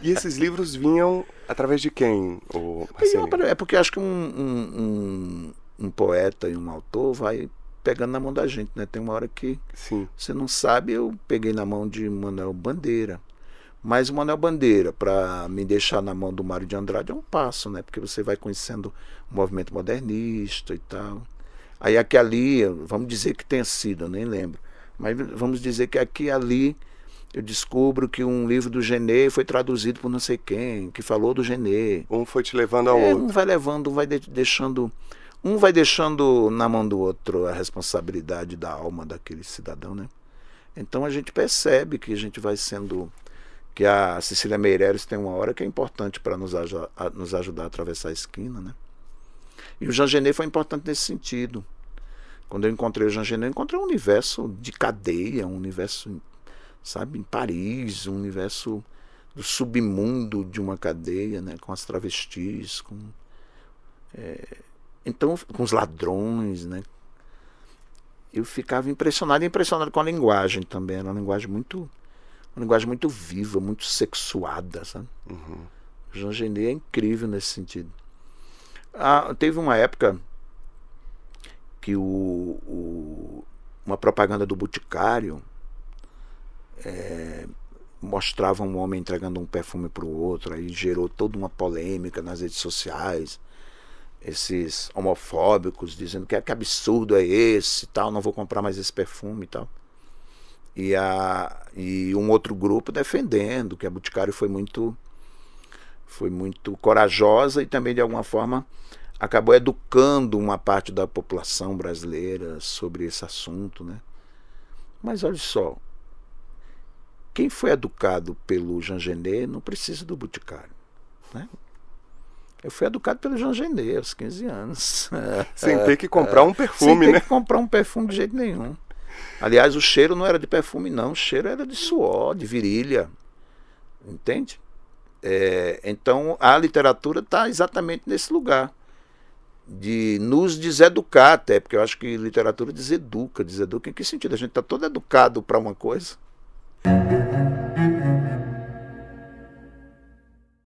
E esses livros vinham através de quem? O é porque acho que um, um, um, um, poeta e um autor vai pegando na mão da gente, né? Tem uma hora que Sim. você não sabe, eu peguei na mão de Manuel Bandeira. Mas o Manuel Bandeira, para me deixar na mão do Mário de Andrade, é um passo, né? Porque você vai conhecendo o movimento modernista e tal. Aí aqui ali, vamos dizer que tenha sido, eu nem lembro mas vamos dizer que aqui e ali eu descubro que um livro do Genê foi traduzido por não sei quem, que falou do Genê. Um foi te levando ao é, outro. Um vai levando, um vai deixando. Um vai deixando na mão do outro a responsabilidade da alma daquele cidadão, né? Então a gente percebe que a gente vai sendo. Que a Cecília Meireles tem uma hora que é importante para nos, aj nos ajudar a atravessar a esquina, né? E o Jean Genet foi importante nesse sentido. Quando eu encontrei o Jean Genet, eu encontrei um universo de cadeia, um universo, sabe, em Paris, um universo do submundo de uma cadeia, né, com as travestis, com é, então com os ladrões, né? Eu ficava impressionado, impressionado com a linguagem também, era uma linguagem muito uma linguagem muito viva, muito sexuada, sabe? Uhum. Jean Genet é incrível nesse sentido. Ah, teve uma época que o, o uma propaganda do Boticário é, mostrava um homem entregando um perfume para o outro, aí gerou toda uma polêmica nas redes sociais. Esses homofóbicos dizendo que, ah, que absurdo é esse tal, não vou comprar mais esse perfume e tal. E, a, e um outro grupo defendendo que a Boticário foi muito foi muito corajosa e também de alguma forma acabou educando uma parte da população brasileira sobre esse assunto, né? Mas olha só, quem foi educado pelo Jean Genet não precisa do Boticário, né? Eu fui educado pelo Jean Genet aos 15 anos. Sem ter que comprar um perfume, Sem ter né? que comprar um perfume de jeito nenhum. Aliás, o cheiro não era de perfume, não. O cheiro era de suor, de virilha. Entende? É, então, a literatura está exatamente nesse lugar de nos deseducar até, porque eu acho que literatura deseduca, deseduca em que sentido? A gente está todo educado para uma coisa.